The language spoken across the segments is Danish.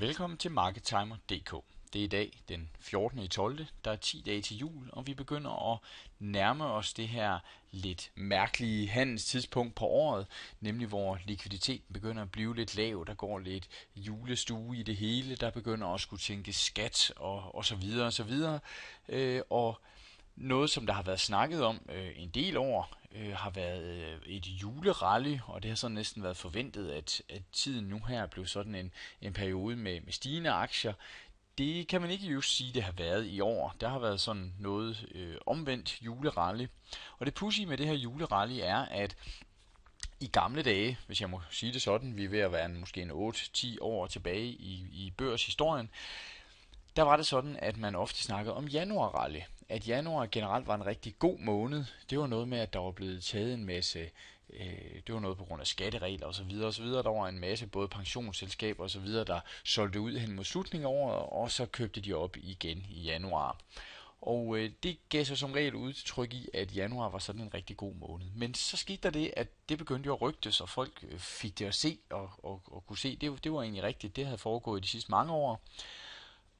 Velkommen til MarketTimer.dk. Det er i dag den 14. 12. Der er 10 dage til jul, og vi begynder at nærme os det her lidt mærkelige handelstidspunkt på året, nemlig hvor likviditeten begynder at blive lidt lav, der går lidt julestue i det hele, der begynder at skulle tænke skat og, og så videre og så videre. Øh, og noget, som der har været snakket om øh, en del år, øh, har været øh, et julerally, og det har så næsten været forventet, at, at tiden nu her blev sådan en, en periode med, med stigende aktier. Det kan man ikke just sige, det har været i år. Der har været sådan noget øh, omvendt julerally. Og det pudsige med det her julerally er, at i gamle dage, hvis jeg må sige det sådan, vi er ved at være en, måske en 8-10 år tilbage i, i børshistorien, der var det sådan, at man ofte snakkede om januarrally at januar generelt var en rigtig god måned, det var noget med, at der var blevet taget en masse, øh, det var noget på grund af skatteregler osv. osv. Der var en masse både pensionsselskaber osv., der solgte ud hen mod slutningen af året, og så købte de op igen i januar. Og øh, det gav sig som regel udtryk i, at januar var sådan en rigtig god måned. Men så skete der det, at det begyndte jo at rygtes, og folk øh, fik det at se og, og, og kunne se. Det, det var egentlig rigtigt. Det havde foregået de sidste mange år.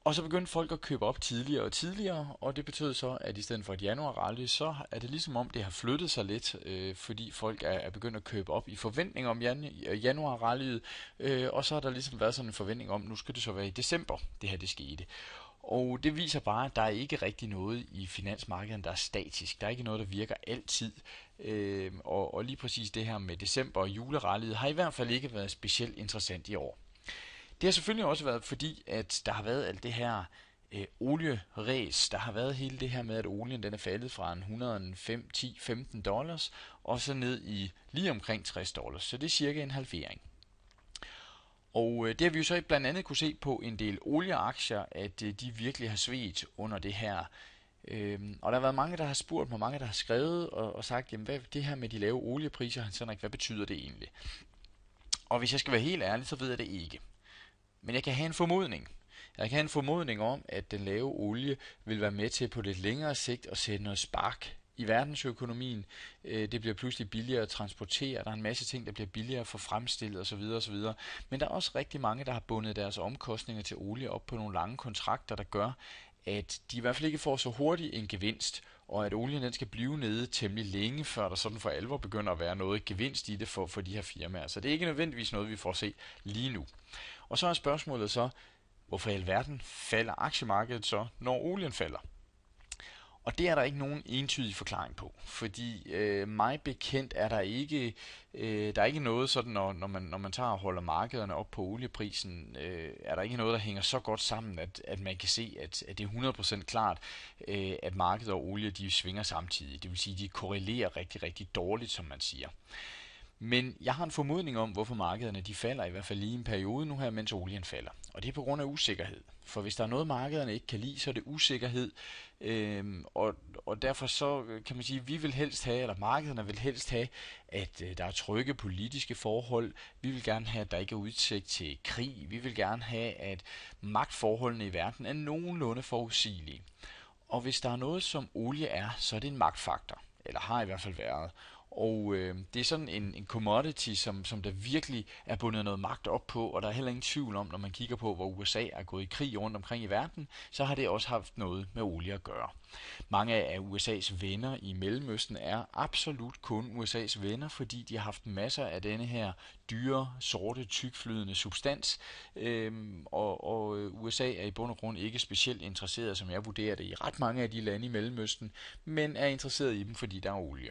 Og så begyndte folk at købe op tidligere og tidligere, og det betød så, at i stedet for et januar rally, så er det ligesom om, det har flyttet sig lidt, øh, fordi folk er, er begyndt at købe op i forventning om jan, januar rallyet, øh, og så har der ligesom været sådan en forventning om, nu skal det så være i december, det her det skete. Og det viser bare, at der er ikke rigtig noget i finansmarkedet, der er statisk. Der er ikke noget, der virker altid. Øh, og, og lige præcis det her med december og juleralliet har i hvert fald ikke været specielt interessant i år. Det har selvfølgelig også været fordi, at der har været alt det her øh, olieræs. Der har været hele det her med, at olien den er faldet fra en 105, 10, 15 dollars, og så ned i lige omkring 60 dollars. Så det er cirka en halvering. Og øh, det har vi jo så blandt andet kunne se på en del olieaktier, at øh, de virkelig har svedt under det her. Øhm, og der har været mange, der har spurgt mig, mange, der har skrevet og, og sagt, jamen hvad det her med de lave oliepriser, Hans Henrik, hvad betyder det egentlig? Og hvis jeg skal være helt ærlig, så ved jeg det ikke. Men jeg kan have en formodning. Jeg kan have en formodning om, at den lave olie vil være med til på lidt længere sigt at sætte noget spark i verdensøkonomien. Øh, det bliver pludselig billigere at transportere, der er en masse ting, der bliver billigere for fremstillet osv. osv. Men der er også rigtig mange, der har bundet deres omkostninger til olie op på nogle lange kontrakter, der gør, at de i hvert fald ikke får så hurtigt en gevinst, og at olien den skal blive nede temmelig længe, før der sådan for alvor begynder at være noget gevinst i det for, for de her firmaer. Så det er ikke nødvendigvis noget, vi får at se lige nu. Og så er spørgsmålet så, hvorfor i alverden falder aktiemarkedet så, når olien falder? Og det er der ikke nogen entydig forklaring på, fordi øh, mig bekendt er der ikke øh, der er ikke noget sådan når, når man når man tager og holder markederne op på olieprisen, øh, er der ikke noget der hænger så godt sammen at, at man kan se at, at det er 100% klart øh, at markedet og olie de svinger samtidig. Det vil sige de korrelerer rigtig rigtig dårligt som man siger. Øh, men jeg har en formodning om, hvorfor markederne de falder i hvert fald lige en periode nu her, mens olien falder. Og det er på grund af usikkerhed. For hvis der er noget, markederne ikke kan lide, så er det usikkerhed. Øhm, og, og derfor så øh, kan man sige, at vi vil helst have, eller markederne vil helst have, at øh, der er trygge politiske forhold. Vi vil gerne have, at der ikke er udsigt til krig. Vi vil gerne have, at magtforholdene i verden er nogenlunde forudsigelige. Og hvis der er noget, som olie er, så er det en magtfaktor. Eller har i hvert fald været. Og øh, det er sådan en, en commodity, som, som der virkelig er bundet noget magt op på, og der er heller ingen tvivl om, når man kigger på, hvor USA er gået i krig rundt omkring i verden, så har det også haft noget med olie at gøre. Mange af USA's venner i Mellemøsten er absolut kun USA's venner, fordi de har haft masser af denne her dyre, sorte, tykflydende substans, øh, og, og øh, USA er i bund og grund ikke specielt interesseret, som jeg vurderer det, i ret mange af de lande i Mellemøsten, men er interesseret i dem, fordi der er olie.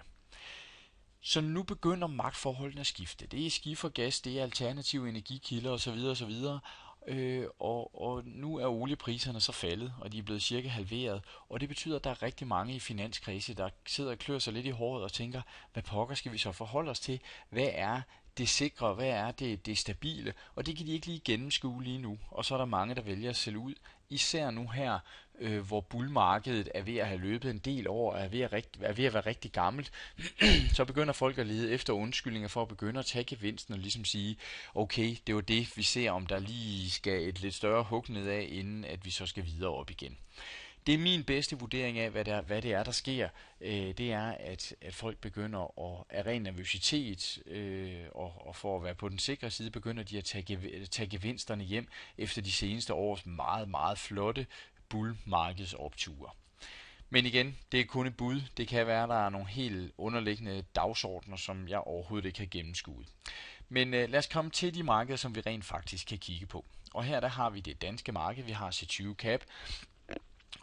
Så nu begynder magtforholdene at skifte. Det er skifergas, det er alternative energikilder osv. osv. Øh, og, og nu er oliepriserne så faldet, og de er blevet cirka halveret. Og det betyder, at der er rigtig mange i finanskrise, der sidder og klør sig lidt i håret og tænker, hvad pokker skal vi så forholde os til? Hvad er det sikre, hvad er det, det stabile? Og det kan de ikke lige gennemskue lige nu. Og så er der mange, der vælger at sælge ud, især nu her, øh, hvor bullmarkedet er ved at have løbet en del år, er ved at, rigt, er ved at være rigtig gammelt, så begynder folk at lede efter undskyldninger for at begynde at tage gevinsten og ligesom sige, okay, det var det, vi ser, om der lige skal et lidt større hug af, inden at vi så skal videre op igen. Det er min bedste vurdering af, hvad, der, hvad det er, der sker. Øh, det er, at, at folk begynder at, af ren nervøsitet øh, og, og for at være på den sikre side, begynder de at tage, tage gevinsterne hjem efter de seneste års meget, meget flotte bullmarkedsopture. Men igen, det er kun et bud. Det kan være, at der er nogle helt underliggende dagsordner, som jeg overhovedet ikke har gennemskuet. Men øh, lad os komme til de markeder, som vi rent faktisk kan kigge på. Og her der har vi det danske marked, vi har C20 Cap,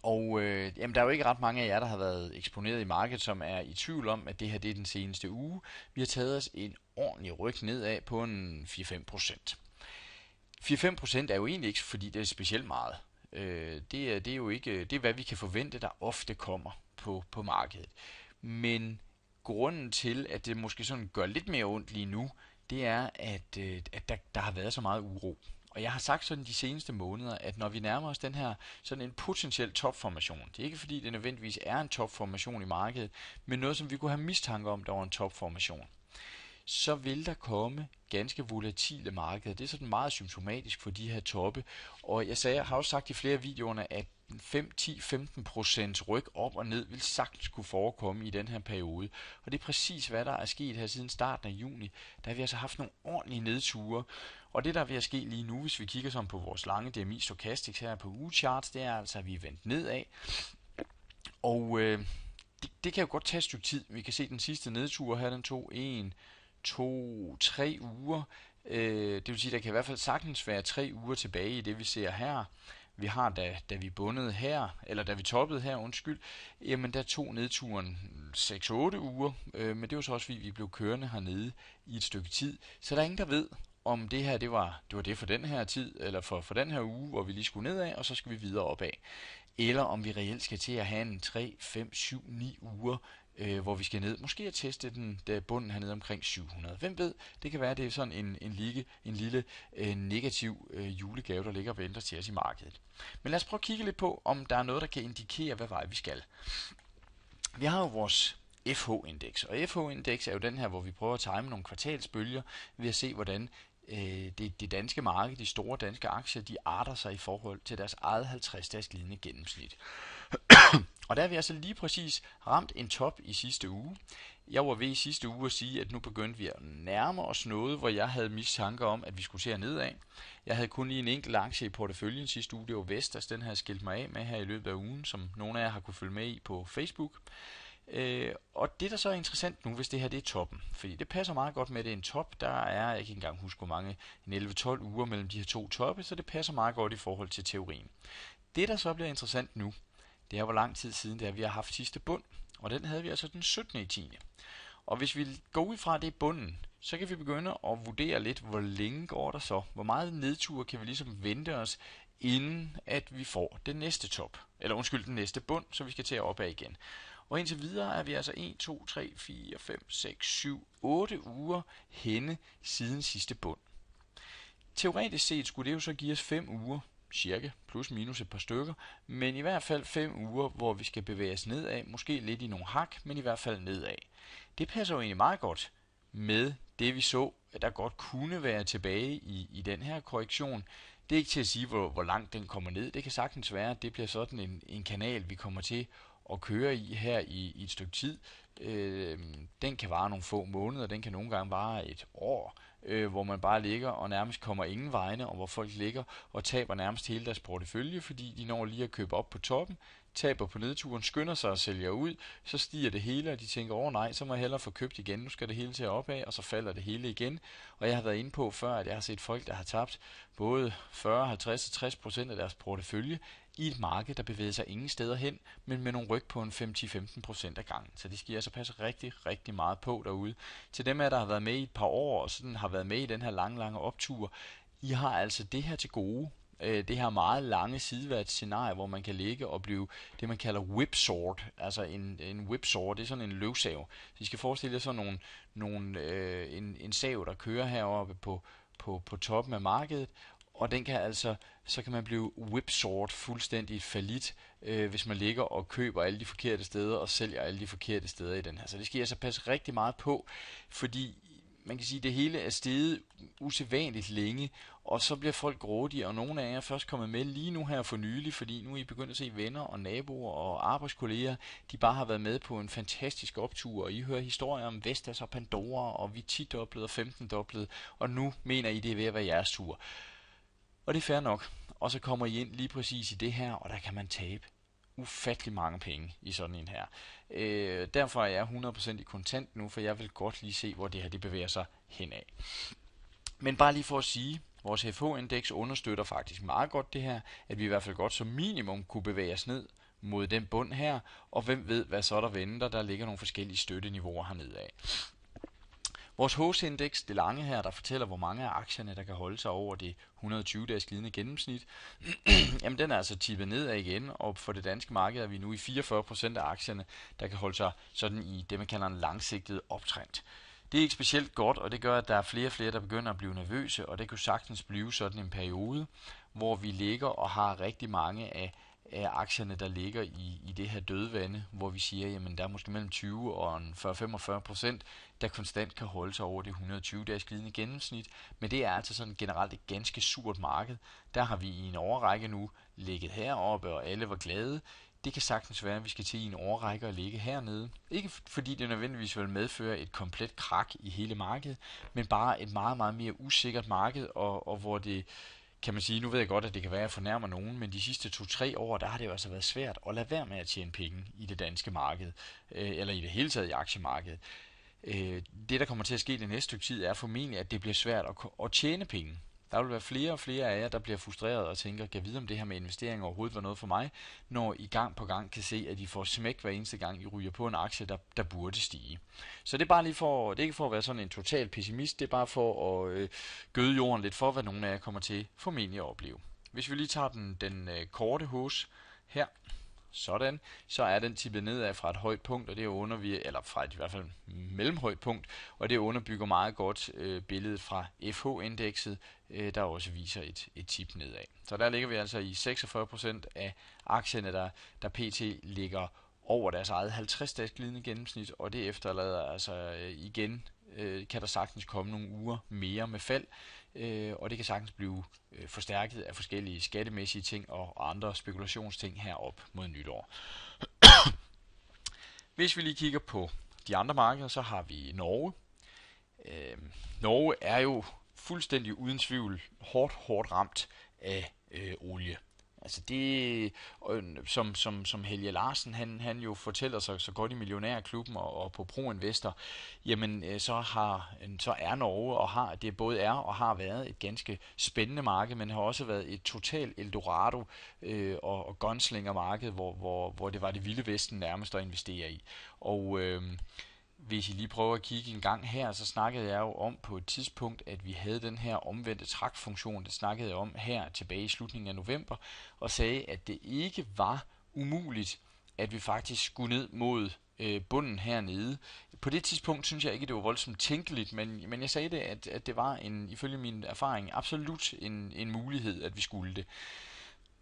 og øh, jamen, der er jo ikke ret mange af jer, der har været eksponeret i markedet, som er i tvivl om, at det her det er den seneste uge. Vi har taget os en ordentlig ryg nedad på en 4-5 4-5 er jo egentlig ikke, fordi det er specielt meget. Øh, det, er, det er jo ikke, det er hvad vi kan forvente, der ofte kommer på, på markedet. Men grunden til, at det måske sådan gør lidt mere ondt lige nu, det er, at, øh, at der, der har været så meget uro. Og jeg har sagt sådan de seneste måneder, at når vi nærmer os den her sådan en potentiel topformation, det er ikke fordi det nødvendigvis er en topformation i markedet, men noget som vi kunne have mistanke om, der var en topformation, så vil der komme ganske volatile markeder. Det er sådan meget symptomatisk for de her toppe. Og jeg, sagde, jeg har også sagt i flere af videoerne, at 5, 10, 15 ryk op og ned vil sagtens kunne forekomme i den her periode. Og det er præcis, hvad der er sket her siden starten af juni. Der har vi altså haft nogle ordentlige nedture. Og det, der er ved at ske lige nu, hvis vi kigger som på vores lange DMI Stochastics her på U-charts, det er altså, at vi er vendt nedad. Og øh, det, det kan jo godt tage et stykke tid. Vi kan se den sidste nedtur her, den tog 1, to, tre uger. Øh, det vil sige, der kan i hvert fald sagtens være tre uger tilbage i det, vi ser her. Vi har, da, da vi bundet her, eller da vi toppede her, undskyld, jamen der tog nedturen 6-8 uger, øh, men det var så også, fordi vi blev kørende hernede i et stykke tid. Så der er ingen, der ved, om det her det var, det var det for den her tid, eller for, for den her uge, hvor vi lige skulle nedad, og så skal vi videre opad. Eller om vi reelt skal til at have en 3, 5, 7, 9 uger øh, hvor vi skal ned, måske at teste den, der bunden hernede omkring 700. Hvem ved, det kan være, at det er sådan en, en, lige, en lille øh, negativ øh, julegave, der ligger og venter til os i markedet. Men lad os prøve at kigge lidt på, om der er noget, der kan indikere, hvad vej vi skal. Vi har jo vores FH-indeks, og FH-indeks er jo den her, hvor vi prøver at time nogle kvartalsbølger ved at se, hvordan øh, det, det danske marked, de store danske aktier, de arter sig i forhold til deres eget 50-dages glidende gennemsnit. Og der har vi altså lige præcis ramt en top i sidste uge. Jeg var ved i sidste uge at sige, at nu begyndte vi at nærme os noget, hvor jeg havde mistanke om, at vi skulle se nedad. Jeg havde kun lige en enkelt aktie i porteføljen sidste uge, det var Vestas, den havde skilt mig af med her i løbet af ugen, som nogle af jer har kunne følge med i på Facebook. Øh, og det der så er interessant nu, hvis det her det er toppen, fordi det passer meget godt med, at det er en top, der er, jeg kan ikke engang huske hvor mange, 11-12 uger mellem de her to toppe, så det passer meget godt i forhold til teorien. Det der så bliver interessant nu, det er, hvor lang tid siden det er, vi har haft sidste bund, og den havde vi altså den 17. i 10. Og hvis vi går ud fra det bunden, så kan vi begynde at vurdere lidt, hvor længe går der så? Hvor meget nedtur kan vi ligesom vente os, inden at vi får den næste top? Eller undskyld, den næste bund, så vi skal til at opad igen. Og indtil videre er vi altså 1, 2, 3, 4, 5, 6, 7, 8 uger henne siden sidste bund. Teoretisk set skulle det jo så give os 5 uger, cirka, plus minus et par stykker, men i hvert fald 5 uger, hvor vi skal bevæge os nedad, måske lidt i nogle hak, men i hvert fald nedad. Det passer jo egentlig meget godt med det, vi så, at der godt kunne være tilbage i, i den her korrektion. Det er ikke til at sige, hvor, hvor langt den kommer ned. Det kan sagtens være, at det bliver sådan en, en kanal, vi kommer til at køre i her i, i et stykke tid. Øh, den kan vare nogle få måneder, den kan nogle gange vare et år øh, hvor man bare ligger og nærmest kommer ingen vegne, og hvor folk ligger og taber nærmest hele deres portefølje, fordi de når lige at købe op på toppen, taber på nedturen, skynder sig og sælger ud, så stiger det hele, og de tænker, åh oh, nej, så må jeg hellere få købt igen, nu skal det hele til at opad, og så falder det hele igen. Og jeg har været inde på før, at jeg har set folk, der har tabt både 40, 50 og 60 procent af deres portefølje i et marked, der bevæger sig ingen steder hen, men med nogle ryg på en 5-10-15 procent af gangen. Så det skal jeg altså passe rigtig, rigtig meget på derude. Til dem af der har været med i et par år, og sådan har været med i den her lange, lange optur, I har altså det her til gode, øh, det her meget lange scenarie, hvor man kan ligge og blive det, man kalder whipsawed. Altså en, en whipsaw, det er sådan en løvsav. Så I skal forestille jer sådan nogle, nogle, øh, en, en sav, der kører heroppe på, på, på toppen af markedet, og den kan altså, så kan man blive whipsawed fuldstændig falit, øh, hvis man ligger og køber alle de forkerte steder og sælger alle de forkerte steder i den her. Så det skal I altså passe rigtig meget på, fordi man kan sige, at det hele er steget usædvanligt længe, og så bliver folk grådige, og nogle af jer er først kommet med lige nu her for nylig, fordi nu er I begyndt at se venner og naboer og arbejdskolleger, de bare har været med på en fantastisk optur, og I hører historier om Vestas og Pandora, og vi 10-doblede og 15-doblede, og nu mener I, det er ved at være jeres tur. Og det er fair nok. Og så kommer I ind lige præcis i det her, og der kan man tabe ufattelig mange penge i sådan en her. Øh, derfor er jeg 100% i kontant nu, for jeg vil godt lige se, hvor det her det bevæger sig henad. Men bare lige for at sige, vores FH-indeks understøtter faktisk meget godt det her, at vi i hvert fald godt som minimum kunne bevæge os ned mod den bund her, og hvem ved, hvad så der venter, der ligger nogle forskellige støtteniveauer hernede af. Vores HOS-indeks, det lange her, der fortæller, hvor mange af aktierne, der kan holde sig over det 120-dages glidende gennemsnit, jamen den er altså tippet af igen, og for det danske marked er vi nu i 44% af aktierne, der kan holde sig sådan i det, man kalder en langsigtet optrend. Det er ikke specielt godt, og det gør, at der er flere og flere, der begynder at blive nervøse, og det kunne sagtens blive sådan en periode, hvor vi ligger og har rigtig mange af af aktierne, der ligger i, i det her dødvande, hvor vi siger, jamen der er måske mellem 20 og 40-45 procent, der konstant kan holde sig over det 120-dages glidende gennemsnit. Men det er altså sådan generelt et ganske surt marked. Der har vi i en overrække nu ligget heroppe, og alle var glade. Det kan sagtens være, at vi skal til en overrække og ligge hernede. Ikke fordi det nødvendigvis vil medføre et komplet krak i hele markedet, men bare et meget, meget mere usikkert marked, og, og hvor det kan man sige, nu ved jeg godt, at det kan være, at jeg fornærmer nogen, men de sidste 2-3 år, der har det jo altså været svært at lade være med at tjene penge i det danske marked, øh, eller i det hele taget i aktiemarkedet. Øh, det, der kommer til at ske det næste stykke tid, er formentlig, at det bliver svært at, at tjene penge der vil være flere og flere af jer, der bliver frustreret og tænker, kan vide om det her med investering overhovedet var noget for mig, når I gang på gang kan se, at I får smæk hver eneste gang, I ryger på en aktie, der, der burde stige. Så det er bare lige for, det er ikke for at være sådan en total pessimist, det er bare for at øh, gøde jorden lidt for, hvad nogle af jer kommer til formentlig at opleve. Hvis vi lige tager den, den øh, korte hos her, sådan, så er den tippet nedad fra et højt punkt, og det under vi, eller fra et i hvert fald mellemhøjt punkt, og det underbygger meget godt øh, billedet fra FH-indekset, øh, der også viser et, et tip nedad. Så der ligger vi altså i 46% af aktierne, der, der pt. ligger over deres eget 50-dages glidende gennemsnit, og det efterlader altså øh, igen, øh, kan der sagtens komme nogle uger mere med fald, øh, og det kan sagtens blive øh, forstærket af forskellige skattemæssige ting og, og andre spekulationsting herop mod nytår. Hvis vi lige kigger på de andre markeder, så har vi Norge. Øh, Norge er jo fuldstændig uden tvivl hårdt, hårdt ramt af øh, olie. Altså det, øh, som, som, som Helge Larsen, han, han jo fortæller sig så godt i Millionærklubben og, og på Investor, jamen øh, så, har, øh, så er Norge, og har, det både er og har været et ganske spændende marked, men har også været et totalt Eldorado øh, og, og gunslinger marked, hvor, hvor, hvor det var det vilde vesten nærmest at investere i. Og øh, hvis I lige prøver at kigge en gang her, så snakkede jeg jo om på et tidspunkt, at vi havde den her omvendte trakfunktion, det snakkede jeg om her tilbage i slutningen af november, og sagde, at det ikke var umuligt, at vi faktisk skulle ned mod øh, bunden hernede. På det tidspunkt synes jeg ikke, det var voldsomt tænkeligt, men, men jeg sagde det, at, at det var en, ifølge min erfaring absolut en, en mulighed, at vi skulle det.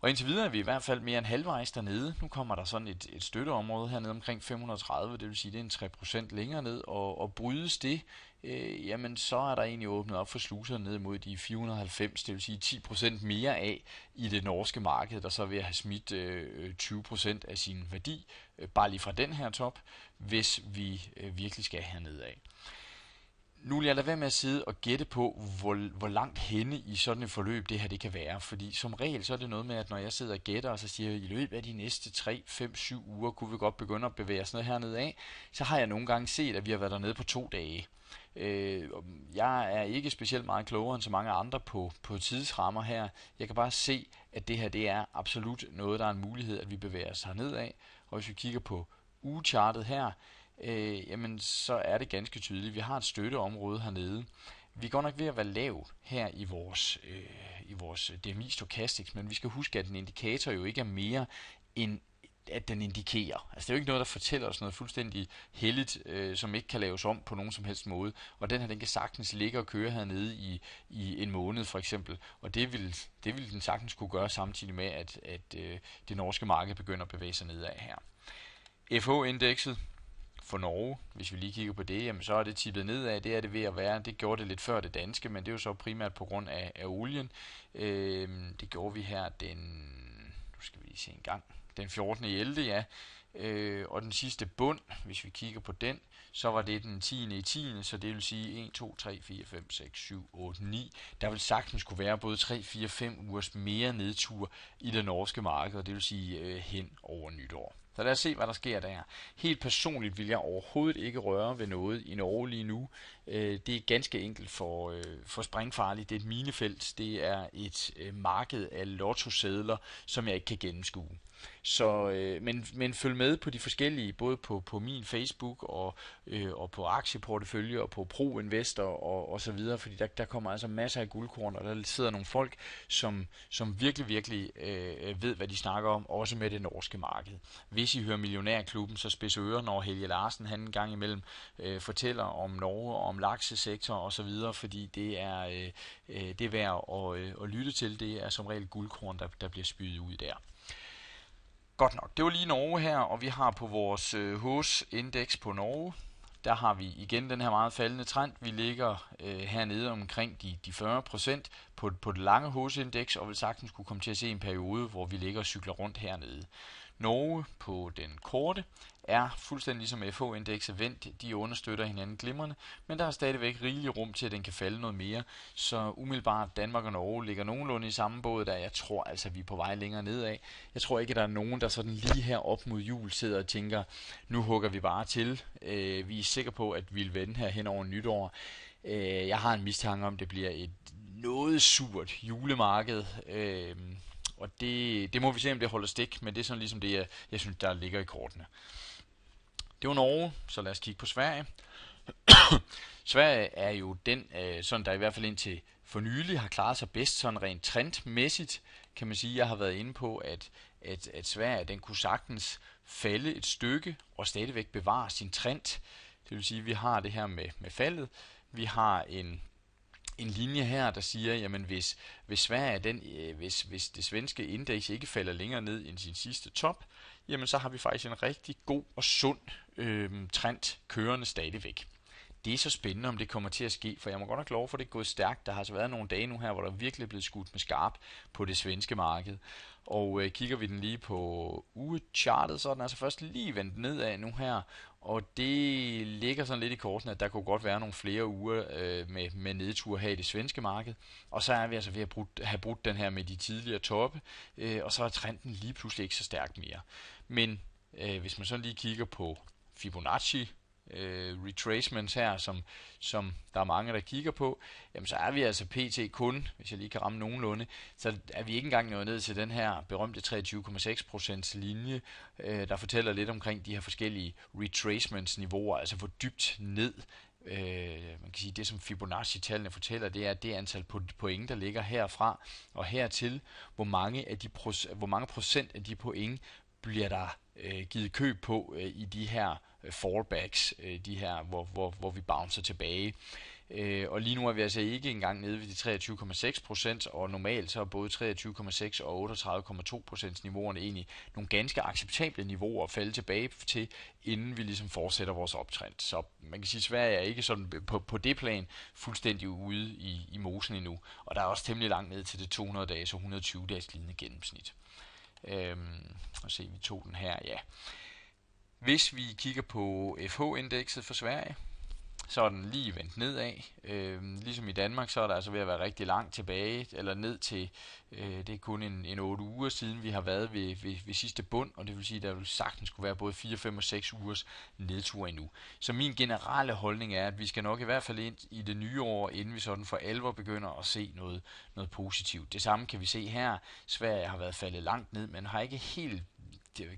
Og indtil videre er vi i hvert fald mere end halvvejs dernede. Nu kommer der sådan et, et støtteområde hernede omkring 530, det vil sige, det er en 3% længere ned, og, og brydes det, øh, jamen så er der egentlig åbnet op for sluser ned mod de 490, det vil sige 10% mere af i det norske marked, der så vil have smidt øh, 20% af sin værdi, øh, bare lige fra den her top, hvis vi øh, virkelig skal hernede af. Nu vil jeg lade være med at sidde og gætte på, hvor, hvor langt henne i sådan et forløb det her det kan være. Fordi som regel så er det noget med, at når jeg sidder og gætter, og så siger jeg, i løbet af de næste 3, 5, 7 uger kunne vi godt begynde at bevæge os noget hernede af, så har jeg nogle gange set, at vi har været dernede på to dage. Øh, jeg er ikke specielt meget klogere end så mange andre på, på tidsrammer her. Jeg kan bare se, at det her det er absolut noget, der er en mulighed, at vi bevæger os hernede af. Og hvis vi kigger på ugechartet her, øh, jamen så er det ganske tydeligt. Vi har et støtteområde hernede. Vi går nok ved at være lav her i vores, øh, i vores øh, DMI Stochastics, men vi skal huske, at den indikator jo ikke er mere end at den indikerer. Altså det er jo ikke noget, der fortæller os noget fuldstændig heldigt, øh, som ikke kan laves om på nogen som helst måde. Og den her, den kan sagtens ligge og køre hernede i, i en måned for eksempel. Og det vil, det vil den sagtens kunne gøre samtidig med, at, at øh, det norske marked begynder at bevæge sig nedad her. FH-indekset, for Norge, hvis vi lige kigger på det, jamen så er det tippet nedad, det er det ved at være. Det gjorde det lidt før det danske, men det er jo så primært på grund af, af olien. øhm, det gjorde vi her den, nu skal vi lige se en gang, den 14. 11. ja. Øh, og den sidste bund, hvis vi kigger på den, så var det den 10. i 10. Så det vil sige 1, 2, 3, 4, 5, 6, 7, 8, 9. Der vil sagtens kunne være både 3, 4, 5 ugers mere nedtur i det norske marked, og det vil sige øh, hen over nytår. Så lad os se, hvad der sker der. Helt personligt vil jeg overhovedet ikke røre ved noget i Norge lige nu. Øh, det er ganske enkelt for, øh, for sprængfarligt. Det er et minefelt. Det er et øh, marked af lottosedler, som jeg ikke kan gennemskue. Så, øh, men, men følg med på de forskellige, både på, på min Facebook og, øh, og på aktieportefølje og på Pro Investor og, og så videre, fordi der, der kommer altså masser af guldkorn, og der sidder nogle folk, som, som virkelig, virkelig øh, ved, hvad de snakker om, også med det norske marked. Vi i hører millionærklubben, så spids ører, når Helge Larsen han en gang imellem øh, fortæller om Norge, om laksesektor og så videre, fordi det er, øh, øh, det er værd at, øh, at lytte til. Det er som regel guldkorn, der, der bliver spydet ud der. Godt nok, det var lige Norge her, og vi har på vores øh, indeks på Norge, der har vi igen den her meget faldende trend. Vi ligger øh, hernede omkring de, de 40 på, på det lange hosindeks, og vil sagtens kunne komme til at se en periode, hvor vi ligger og cykler rundt hernede. Norge på den korte er fuldstændig ligesom FH-indekset vendt. De understøtter hinanden glimrende, men der er stadigvæk rigelig rum til, at den kan falde noget mere. Så umiddelbart Danmark og Norge ligger nogenlunde i samme båd, der jeg tror altså, vi er på vej længere nedad. Jeg tror ikke, at der er nogen, der sådan lige her op mod jul sidder og tænker, nu hugger vi bare til. Øh, vi er sikre på, at vi vil vende her hen over nytår. Øh, jeg har en mistanke om, at det bliver et noget surt julemarked. Øh, og det, det må vi se, om det holder stik, men det er sådan ligesom det, jeg, jeg synes, der ligger i kortene. Det var Norge, så lad os kigge på Sverige. Sverige er jo den, øh, sådan der i hvert fald indtil for nylig har klaret sig bedst sådan rent trendmæssigt, kan man sige. Jeg har været inde på, at, at, at Sverige den kunne sagtens falde et stykke og stadigvæk bevare sin trend. Det vil sige, at vi har det her med, med faldet. Vi har en en linje her, der siger, jamen hvis, hvis Sverige, den, øh, hvis, hvis det svenske indeks ikke falder længere ned end sin sidste top, jamen så har vi faktisk en rigtig god og sund øh, trend kørende stadigvæk det er så spændende, om det kommer til at ske, for jeg må godt nok lov for, at det er gået stærkt. Der har altså været nogle dage nu her, hvor der virkelig er blevet skudt med skarp på det svenske marked. Og øh, kigger vi den lige på ugechartet, så er den altså først lige vendt nedad nu her. Og det ligger sådan lidt i korten, at der kunne godt være nogle flere uger øh, med, med nedtur her i det svenske marked. Og så er vi altså ved at brudt, have brudt den her med de tidligere toppe, øh, og så er trenden lige pludselig ikke så stærk mere. Men øh, hvis man sådan lige kigger på Fibonacci øh, retracements her, som, som der er mange, der kigger på, jamen så er vi altså pt. kun, hvis jeg lige kan ramme nogenlunde, så er vi ikke engang nået ned til den her berømte 23,6% linje, øh, der fortæller lidt omkring de her forskellige retracements-niveauer, altså hvor dybt ned øh, man kan sige, det som Fibonacci-tallene fortæller, det er det antal point, der ligger herfra og hertil, hvor mange, af de, hvor mange procent af de point bliver der øh, givet køb på øh, i de her øh, fallbacks, øh, de her, hvor, hvor, hvor vi bouncer tilbage. Øh, og lige nu er vi altså ikke engang nede ved de 23,6 og normalt så er både 23,6 og 38,2 niveauerne egentlig nogle ganske acceptable niveauer at falde tilbage til, inden vi ligesom fortsætter vores optrend. Så man kan sige, at Sverige er ikke sådan på, på det plan fuldstændig ude i, i mosen endnu, og der er også temmelig langt ned til det 200 dages og 120 dages lignende gennemsnit. Øhm, se, vi tog den her, ja. Hvis vi kigger på FH-indekset for Sverige, så er den lige vendt nedad. Øh, ligesom i Danmark, så er der altså ved at være rigtig langt tilbage, eller ned til, øh, det er kun en, en 8 uger siden, vi har været ved, ved, ved sidste bund, og det vil sige, at der vil sagtens skulle være både 4, 5 og 6 ugers nedtur endnu. Så min generelle holdning er, at vi skal nok i hvert fald ind i det nye år, inden vi sådan for alvor begynder at se noget, noget positivt. Det samme kan vi se her. Sverige har været faldet langt ned, men har ikke helt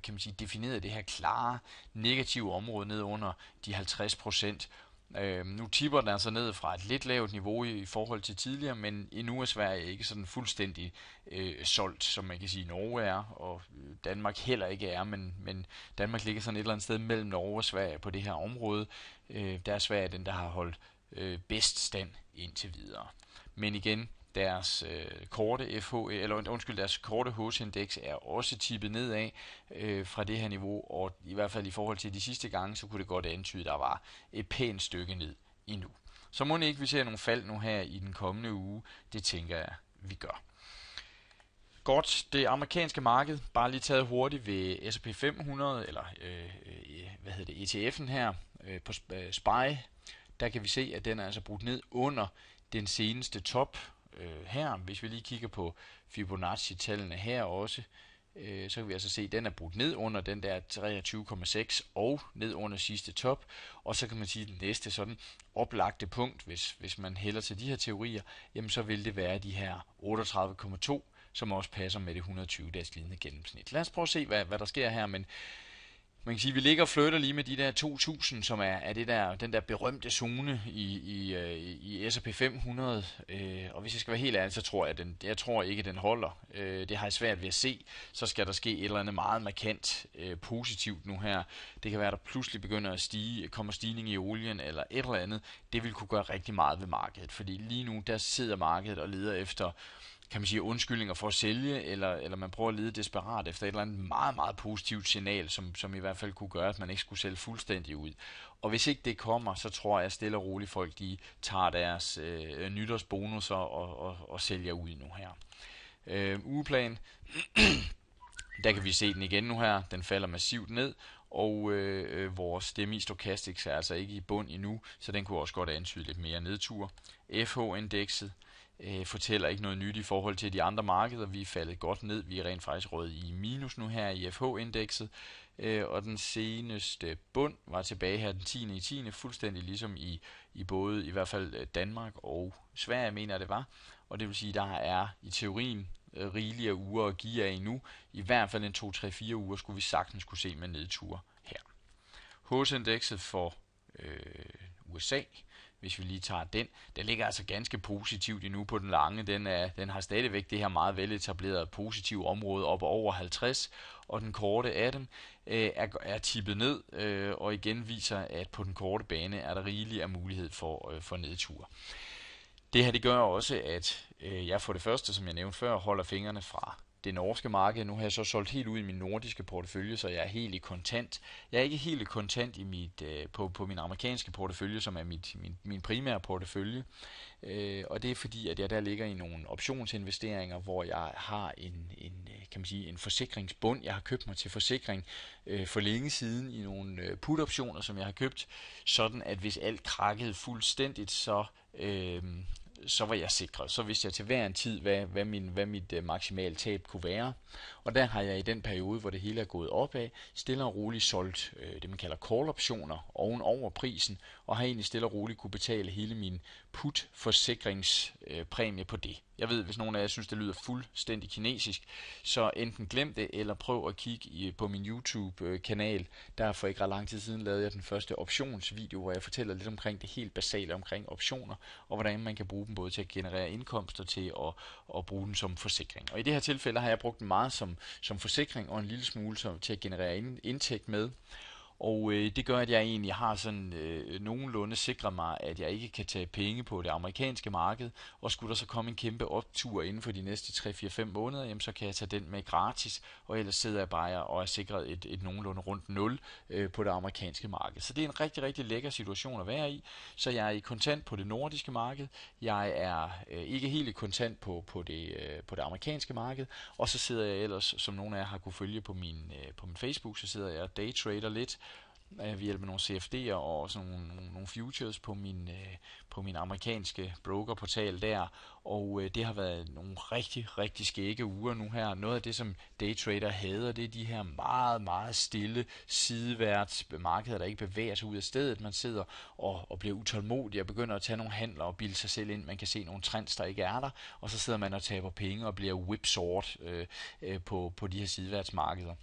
kan man sige, defineret det her klare negative område ned under de 50 procent, Øh, nu tipper den altså ned fra et lidt lavt niveau i, i forhold til tidligere, men endnu er Sverige ikke sådan fuldstændig øh, solgt, som man kan sige Norge er, og øh, Danmark heller ikke er, men, men Danmark ligger sådan et eller andet sted mellem Norge og Sverige på det her område. Øh, der er Sverige den, der har holdt øh, bedst stand indtil videre. Men igen, deres øh, korte FH, eller undskyld, deres korte HOS-indeks er også tippet nedad øh, fra det her niveau, og i hvert fald i forhold til de sidste gange, så kunne det godt antyde, at der var et pænt stykke ned endnu. Så må ikke vi ser nogle fald nu her i den kommende uge. Det tænker jeg, vi gør. Godt, det amerikanske marked, bare lige taget hurtigt ved S&P 500, eller øh, øh, hvad hedder det, ETF'en her, øh, på øh, SPY, der kan vi se, at den er altså brudt ned under den seneste top, øh, her. Hvis vi lige kigger på Fibonacci-tallene her også, øh, så kan vi altså se, at den er brudt ned under den der 23,6 og ned under sidste top. Og så kan man sige, at den næste sådan oplagte punkt, hvis, hvis man hælder til de her teorier, jamen så vil det være de her 38,2 som også passer med det 120-dages glidende gennemsnit. Lad os prøve at se, hvad, hvad der sker her, men man kan sige, at vi ligger og flytter lige med de der 2.000, som er, er det der, den der berømte zone i, i, øh, i S&P 500. Øh, og hvis jeg skal være helt ærlig, så tror jeg, den, jeg tror ikke, den holder. Øh, det har jeg svært ved at se. Så skal der ske et eller andet meget markant øh, positivt nu her. Det kan være, at der pludselig begynder at stige, kommer stigning i olien eller et eller andet. Det vil kunne gøre rigtig meget ved markedet. Fordi lige nu, der sidder markedet og leder efter kan man sige, undskyldninger for at sælge, eller, eller man prøver at lede desperat efter et eller andet meget, meget positivt signal, som, som i hvert fald kunne gøre, at man ikke skulle sælge fuldstændig ud. Og hvis ikke det kommer, så tror jeg at stille og roligt folk, de tager deres øh, nytårsbonusser og, og, og sælger ud nu her. Øh, ugeplan, der kan vi se den igen nu her, den falder massivt ned, og øh, øh vores stemme i er altså ikke i bund endnu, så den kunne også godt antyde lidt mere nedtur. FH-indekset, øh, fortæller ikke noget nyt i forhold til de andre markeder. Vi er faldet godt ned. Vi er rent faktisk røde i minus nu her i FH-indekset. Øh, og den seneste bund var tilbage her den 10. i 10. fuldstændig ligesom i, i både i hvert fald Danmark og Sverige, mener det var. Og det vil sige, der er i teorien øh, rigelige uger at give af endnu. I hvert fald en 2-3-4 uger skulle vi sagtens kunne se med nedture her. H-indekset for øh, USA hvis vi lige tager den. Den ligger altså ganske positivt endnu på den lange. Den, er, den har stadigvæk det her meget veletableret positive område op over 50, og den korte af dem øh, er, er tippet ned, øh, og igen viser, at på den korte bane er der rigelig af mulighed for, øh, for nedtur. Det her det gør også, at øh, jeg for det første, som jeg nævnte før, holder fingrene fra det norske marked. Nu har jeg så solgt helt ud i min nordiske portefølje, så jeg er helt i kontant. Jeg er ikke helt i kontant i mit, øh, på, på min amerikanske portefølje, som er mit, min, min primære portefølje. Øh, og det er fordi, at jeg der ligger i nogle optionsinvesteringer, hvor jeg har en, en, øh, kan man sige, en forsikringsbund. Jeg har købt mig til forsikring øh, for længe siden i nogle øh, put-optioner, som jeg har købt, sådan at hvis alt krakkede fuldstændigt, så øh, så var jeg sikret. Så vidste jeg til hver en tid, hvad, hvad, min, hvad mit øh, maksimale tab kunne være. Og der har jeg i den periode, hvor det hele er gået opad, stille og roligt solgt øh, det, man kalder call-optioner ovenover prisen, og har egentlig stille og roligt kunne betale hele min put forsikringspræmie på det. Jeg ved, hvis nogen af jer synes, det lyder fuldstændig kinesisk, så enten glem det, eller prøv at kigge på min YouTube-kanal. Der for ikke ret lang tid siden lavede jeg den første optionsvideo, hvor jeg fortæller lidt omkring det helt basale omkring optioner, og hvordan man kan bruge dem både til at generere indkomster til at, at bruge dem som forsikring. Og i det her tilfælde har jeg brugt den meget som, som forsikring og en lille smule som, til at generere indtægt med. Og øh, det gør, at jeg egentlig har sådan øh, nogenlunde sikret mig, at jeg ikke kan tage penge på det amerikanske marked, og skulle der så komme en kæmpe optur inden for de næste 3-4-5 måneder, jamen, så kan jeg tage den med gratis, og ellers sidder jeg bare og er sikret et, et nogenlunde rundt 0 øh, på det amerikanske marked. Så det er en rigtig, rigtig lækker situation at være i. Så jeg er i kontant på det nordiske marked, jeg er øh, ikke helt i kontant på, på, det, øh, på det amerikanske marked, og så sidder jeg ellers, som nogle af jer har kunne følge på min, øh, på min Facebook, så sidder jeg og daytrader lidt, øh, ved hjælp af nogle CFD'er og sådan nogle, nogle, nogle futures på min, øh, på min amerikanske brokerportal der. Og øh, det har været nogle rigtig, rigtig skægge uger nu her. Noget af det, som daytrader hader, det er de her meget, meget stille sideværds markeder, der ikke bevæger sig ud af stedet. Man sidder og, og bliver utålmodig og begynder at tage nogle handler og bilde sig selv ind. Man kan se nogle trends, der ikke er der. Og så sidder man og taber penge og bliver whipsort øh, øh, på, på de her sideværtsmarkeder. markeder.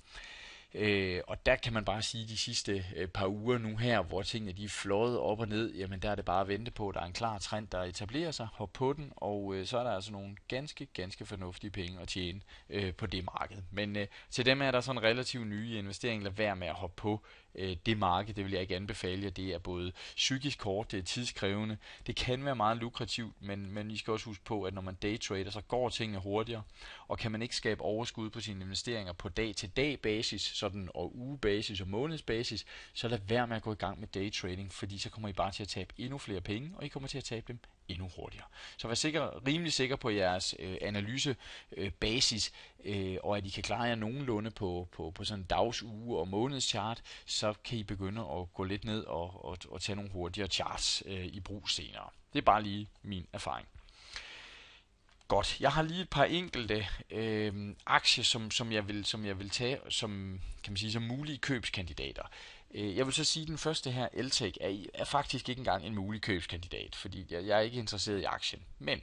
Øh, og der kan man bare sige, at de sidste øh, par uger nu her, hvor tingene de er flået op og ned, jamen der er det bare at vente på, at der er en klar trend, der etablerer sig, hop på den, og øh, så er der altså nogle ganske, ganske fornuftige penge at tjene øh, på det marked. Men øh, til dem er der sådan en relativt nye investering, lad være med at hoppe på øh, det marked, det vil jeg ikke anbefale jer. Det er både psykisk hårdt, det er tidskrævende, det kan være meget lukrativt, men, men I skal også huske på, at når man daytrader, så går tingene hurtigere, og kan man ikke skabe overskud på sine investeringer på dag-til-dag basis, sådan og ugebasis og månedsbasis, så lad være med at gå i gang med daytrading, fordi så kommer I bare til at tabe endnu flere penge, og I kommer til at tabe dem endnu hurtigere. Så vær sikker, rimelig sikker på jeres øh, analysebasis, øh, øh, og at I kan klare jer nogenlunde på, på, på sådan en dags, uge og månedschart, så kan I begynde at gå lidt ned og, og, og tage nogle hurtigere charts øh, i brug senere. Det er bare lige min erfaring. Godt. Jeg har lige et par enkelte øh, aktier, som, som, jeg vil, som jeg vil tage som, kan man sige, som mulige købskandidater. Øh, jeg vil så sige, at den første her, Eltek, er, er faktisk ikke engang en mulig købskandidat, fordi jeg, jeg er ikke interesseret i aktien. Men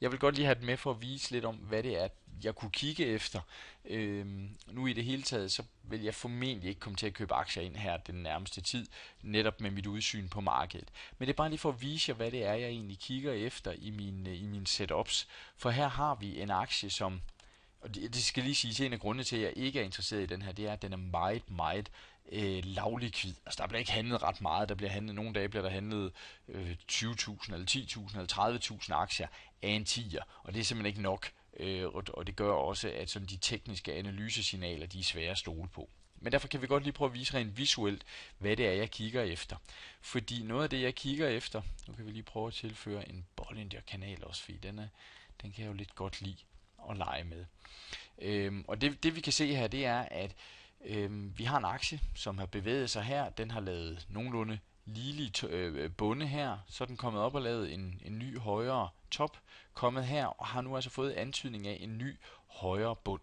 jeg vil godt lige have den med for at vise lidt om, hvad det er, jeg kunne kigge efter. Øhm, nu i det hele taget, så vil jeg formentlig ikke komme til at købe aktier ind her den nærmeste tid, netop med mit udsyn på markedet. Men det er bare lige for at vise jer, hvad det er, jeg egentlig kigger efter i mine, øh, i mine setups. For her har vi en aktie, som og det, det skal lige sige til en af grundene til, at jeg ikke er interesseret i den her, det er, at den er meget, meget øh, lavlikvid. Altså der bliver ikke handlet ret meget. Der bliver handlet, nogle dage bliver der handlet øh, 20.000 eller 10.000 eller 30.000 aktier af en tiger, og det er simpelthen ikke nok. Øh, og, og det gør også, at sådan de tekniske analysesignaler, de er svære at stole på. Men derfor kan vi godt lige prøve at vise rent visuelt, hvad det er, jeg kigger efter. Fordi noget af det, jeg kigger efter, nu kan vi lige prøve at tilføre en Bollinger-kanal også, fordi den, er, den kan jeg jo lidt godt lide at lege med. Øhm, og det, det vi kan se her, det er, at øhm, vi har en aktie, som har bevæget sig her. Den har lavet nogenlunde ligelige øh, bunde her, så er den kommet op og lavet en, en ny højere top, kommet her og har nu altså fået antydning af en ny højere bund.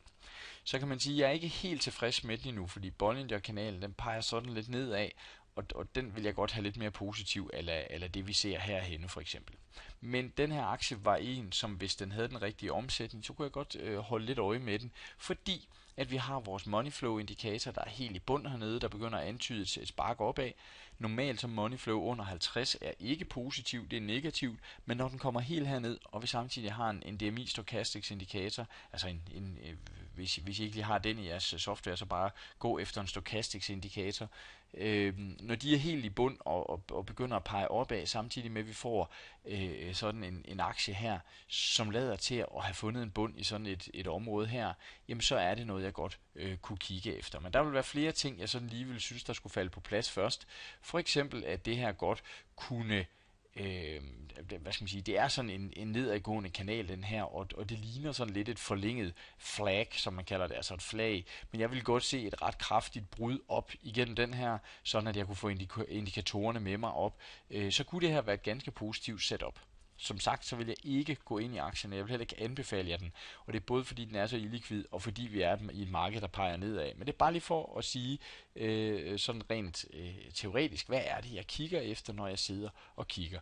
Så kan man sige, at jeg er ikke helt tilfreds med den endnu, fordi Bollinger-kanalen den peger sådan lidt nedad, og, og den vil jeg godt have lidt mere positiv, eller, eller det vi ser herhenne for eksempel. Men den her aktie var en, som hvis den havde den rigtige omsætning, så kunne jeg godt øh, holde lidt øje med den, fordi at vi har vores money flow indikator, der er helt i bund hernede, der begynder at antyde et, et spark opad. Normalt som money flow under 50 er ikke positiv, det er negativt, men når den kommer helt herned, og vi samtidig har en, en DMI stochastics indikator, altså en, en, øh, hvis, hvis I ikke lige har den i jeres software, så bare gå efter en stochastics indikator, øh, når de er helt i bund og, og, og begynder at pege opad, samtidig med at vi får øh, sådan en, en aktie her, som lader til at have fundet en bund i sådan et, et område her, jamen så er det noget, jeg godt øh, kunne kigge efter. Men der vil være flere ting, jeg sådan lige vil synes, der skulle falde på plads først. For eksempel, at det her godt kunne øh, hvad skal man sige, det er sådan en, en nedadgående kanal, den her, og, og det ligner sådan lidt et forlænget flag, som man kalder det, altså et flag. Men jeg vil godt se et ret kraftigt brud op igennem den her, sådan at jeg kunne få indikatorerne med mig op. Øh, så kunne det her være et ganske positivt setup som sagt, så vil jeg ikke gå ind i aktien. Jeg vil heller ikke anbefale jer den. Og det er både fordi, den er så illikvid, og fordi vi er i et marked, der peger nedad. Men det er bare lige for at sige øh, sådan rent øh, teoretisk, hvad er det, jeg kigger efter, når jeg sidder og kigger.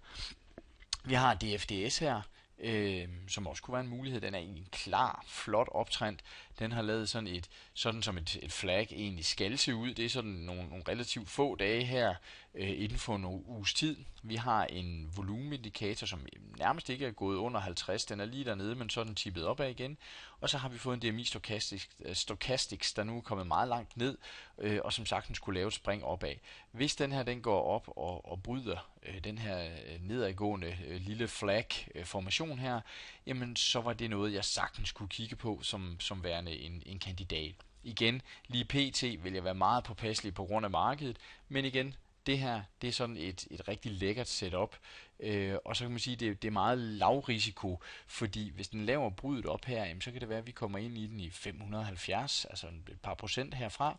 Vi har DFDS her, øh, som også kunne være en mulighed. Den er egentlig en klar, flot optrend. Den har lavet sådan et, sådan som et, et flag egentlig skal se ud. Det er sådan nogle, nogle relativt få dage her, øh, inden for en uges tid. Vi har en volumenindikator, som nærmest ikke er gået under 50. Den er lige dernede, men så er den tippet opad igen. Og så har vi fået en DMI Stochastics, øh, Stochastics der nu er kommet meget langt ned, øh, og som sagt, den skulle lave et spring opad. Hvis den her den går op og, og bryder øh, den her øh, nedadgående øh, lille flag-formation øh, her, jamen så var det noget, jeg sagtens kunne kigge på som, som værende en, en kandidat. Igen, lige pt. vil jeg være meget påpasselig på grund af markedet, men igen, det her, det er sådan et, et rigtig lækkert setup. Øh, og så kan man sige, det, det er meget lav risiko, fordi hvis den laver bruddet op her, jamen, så kan det være, at vi kommer ind i den i 570, altså et par procent herfra.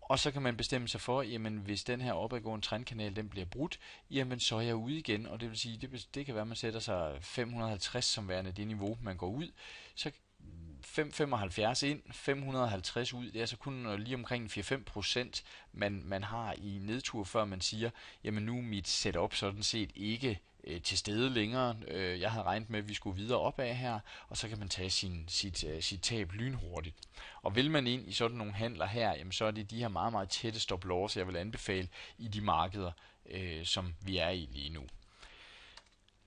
Og så kan man bestemme sig for, jamen hvis den her opadgående trendkanal den bliver brudt, jamen så er jeg ude igen, og det vil sige, det, det kan være, at man sætter sig 550 som værende det niveau, man går ud, så 575 ind, 550 ud. Det er altså kun øh, lige omkring 4-5 procent, man, man har i nedtur, før man siger, jamen nu er mit setup sådan set ikke øh, til stede længere. Øh, jeg havde regnet med, at vi skulle videre opad her, og så kan man tage sin, sit, øh, sit tab lynhurtigt. Og vil man ind i sådan nogle handler her, jamen så er det de her meget, meget tætte stop-loss, jeg vil anbefale i de markeder, øh, som vi er i lige nu.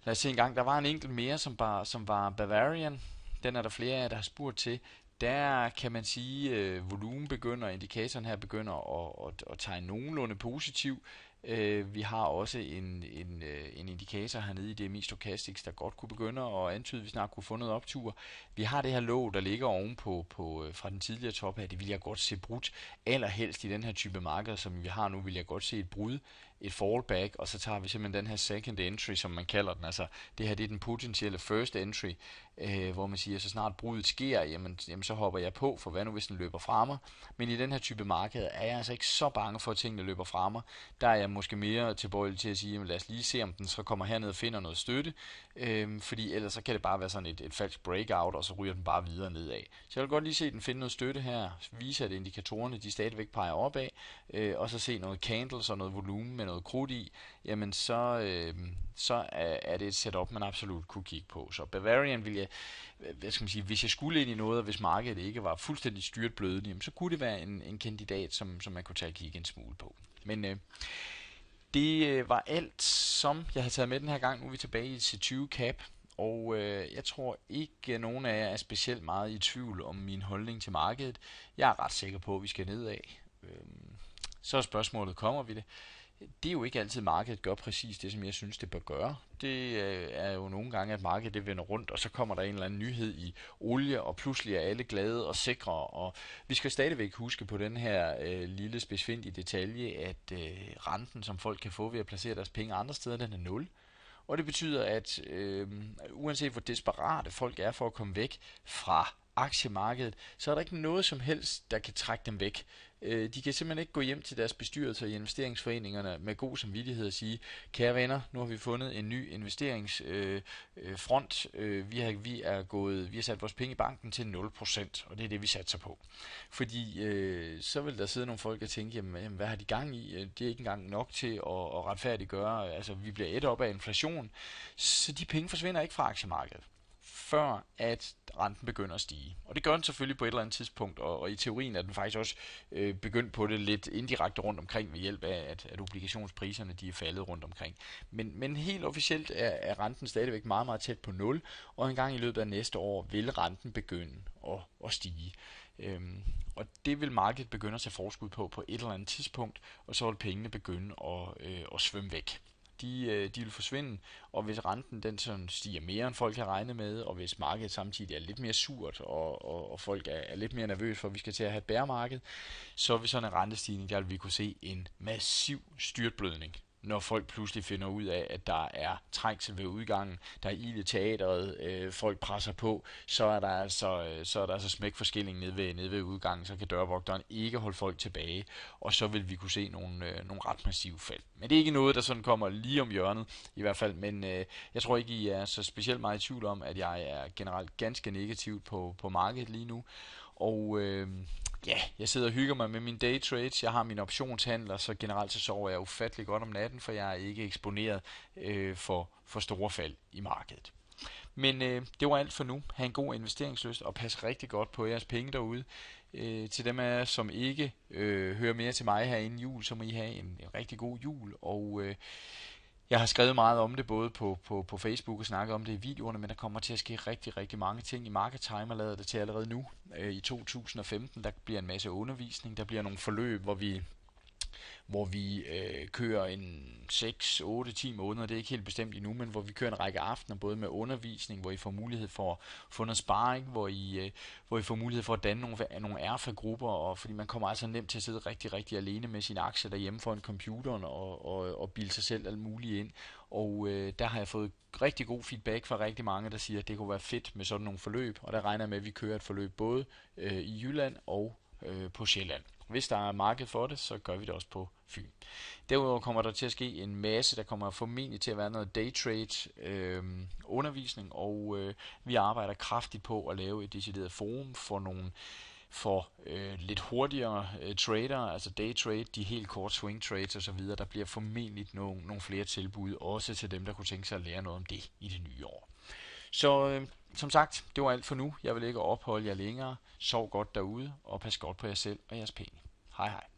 Lad os se en gang, der var en enkelt mere, som var, som var Bavarian den er der flere af jer, der har spurgt til, der kan man sige, øh, volumen begynder, indikatoren her begynder at, at, at tegne nogenlunde positiv. Øh, vi har også en, en, øh, en indikator hernede i DMI Stochastics, der godt kunne begynde at antyde, at vi snart kunne få noget optur. Vi har det her låg, der ligger ovenpå på, øh, fra den tidligere top her. Det vil jeg godt se brudt. Allerhelst i den her type marked, som vi har nu, vil jeg godt se et brud et fallback, og så tager vi simpelthen den her second entry, som man kalder den. Altså, det her det er den potentielle first entry, øh, hvor man siger, så snart brudet sker, jamen, jamen, så hopper jeg på, for hvad nu hvis den løber fra mig? Men i den her type marked er jeg altså ikke så bange for, at tingene løber fra mig. Der er jeg måske mere tilbøjelig til at sige, jamen, lad os lige se, om den så kommer herned og finder noget støtte, øh, fordi ellers så kan det bare være sådan et, et falsk breakout, og så ryger den bare videre nedad. Så jeg vil godt lige se den finde noget støtte her, vise at indikatorerne de stadigvæk peger opad, øh, og så se noget candles og noget volumen med noget krudt i, jamen så, øh, så er, det et setup, man absolut kunne kigge på. Så Bavarian vil jeg, hvad skal man sige, hvis jeg skulle ind i noget, og hvis markedet ikke var fuldstændig styrt bløde, jamen så kunne det være en, en kandidat, som, som man kunne tage og kigge en smule på. Men øh, det øh, var alt, som jeg har taget med den her gang. Nu er vi tilbage i C20 Cap, og øh, jeg tror ikke, at øh, nogen af jer er specielt meget i tvivl om min holdning til markedet. Jeg er ret sikker på, at vi skal nedad. Øh, så er spørgsmålet, kommer vi det? det er jo ikke altid, at markedet gør præcis det, som jeg synes, det bør gøre. Det øh, er jo nogle gange, at markedet det vender rundt, og så kommer der en eller anden nyhed i olie, og pludselig er alle glade og sikre. Og vi skal stadigvæk huske på den her øh, lille besvindelige detalje, at øh, renten, som folk kan få ved at placere deres penge andre steder, den er nul. Og det betyder, at øh, uanset hvor desperate folk er for at komme væk fra aktiemarkedet, så er der ikke noget som helst, der kan trække dem væk. Øh, de kan simpelthen ikke gå hjem til deres bestyrelser i investeringsforeningerne med god samvittighed og sige, kære venner, nu har vi fundet en ny investeringsfront. Øh, øh, øh, vi, har, vi, er gået, vi har sat vores penge i banken til 0%, og det er det, vi satser på. Fordi øh, så vil der sidde nogle folk og tænke, jamen, jamen, hvad har de gang i? Det er ikke engang nok til at, at retfærdiggøre. Altså, vi bliver et op af inflation. Så de penge forsvinder ikke fra aktiemarkedet før, at renten begynder at stige. Og det gør den selvfølgelig på et eller andet tidspunkt, og, og i teorien er den faktisk også øh, begyndt på det lidt indirekte rundt omkring ved hjælp af, at, at obligationspriserne de er faldet rundt omkring. Men, men helt officielt er, er renten stadigvæk meget, meget tæt på 0, og en gang i løbet af næste år vil renten begynde at, at stige. Øhm, og det vil markedet begynde at tage forskud på på et eller andet tidspunkt, og så vil pengene begynde at, øh, at svømme væk de, øh, de vil forsvinde, og hvis renten den sådan stiger mere, end folk har regnet med, og hvis markedet samtidig er lidt mere surt, og, og, og folk er, er lidt mere nervøse for, at vi skal til at have et bæremarked, så vil sådan en rentestigning, der vil vi kunne se en massiv styrtblødning når folk pludselig finder ud af, at der er trængsel ved udgangen, der er ild i teateret, øh, folk presser på, så er der altså, øh, så er der altså smæk forskilling nede ved, nede ved udgangen, så kan dørvogteren ikke holde folk tilbage, og så vil vi kunne se nogle, øh, nogle ret massive fald. Men det er ikke noget, der sådan kommer lige om hjørnet, i hvert fald, men øh, jeg tror ikke, I er så specielt meget i tvivl om, at jeg er generelt ganske negativ på, på markedet lige nu, og øh, ja, jeg sidder og hygger mig med min day trades, jeg har min optionshandler, så generelt så sover jeg ufattelig godt om natten, for jeg er ikke eksponeret øh, for, for store fald i markedet. Men øh, det var alt for nu. Ha' en god investeringsløst, og pas rigtig godt på jeres penge derude. Øh, til dem af jer, som ikke øh, hører mere til mig her inden jul, så må I have en, en rigtig god jul, og øh, jeg har skrevet meget om det, både på, på, på Facebook og snakket om det i videoerne, men der kommer til at ske rigtig, rigtig mange ting. I Market Timer lader det til allerede nu. Øh, I 2015, der bliver en masse undervisning, der bliver nogle forløb, hvor vi hvor vi øh, kører en 6, 8, 10 måneder, det er ikke helt bestemt endnu, men hvor vi kører en række aftener, både med undervisning, hvor I får mulighed for at få noget sparring, hvor I, øh, hvor I får mulighed for at danne nogle, nogle erfagrupper, og fordi man kommer altså nemt til at sidde rigtig, rigtig alene med sin aktie derhjemme foran computeren og, og, og bilde sig selv alt muligt ind. Og øh, der har jeg fået rigtig god feedback fra rigtig mange, der siger, at det kunne være fedt med sådan nogle forløb, og der regner jeg med, at vi kører et forløb både øh, i Jylland og øh, på Sjælland. Hvis der er marked for det, så gør vi det også på Fyn. Derudover kommer der til at ske en masse, der kommer formentlig til at være noget daytrade øh, undervisning, og øh, vi arbejder kraftigt på at lave et decideret forum for nogle for øh, lidt hurtigere øh, trader, altså day trade, de helt korte swing trades osv., der bliver formentlig nogle, nogle flere tilbud, også til dem, der kunne tænke sig at lære noget om det i det nye år. Så øh, som sagt, det var alt for nu. Jeg vil ikke opholde jer længere. Sov godt derude, og pas godt på jer selv og jeres penge. Hej hej.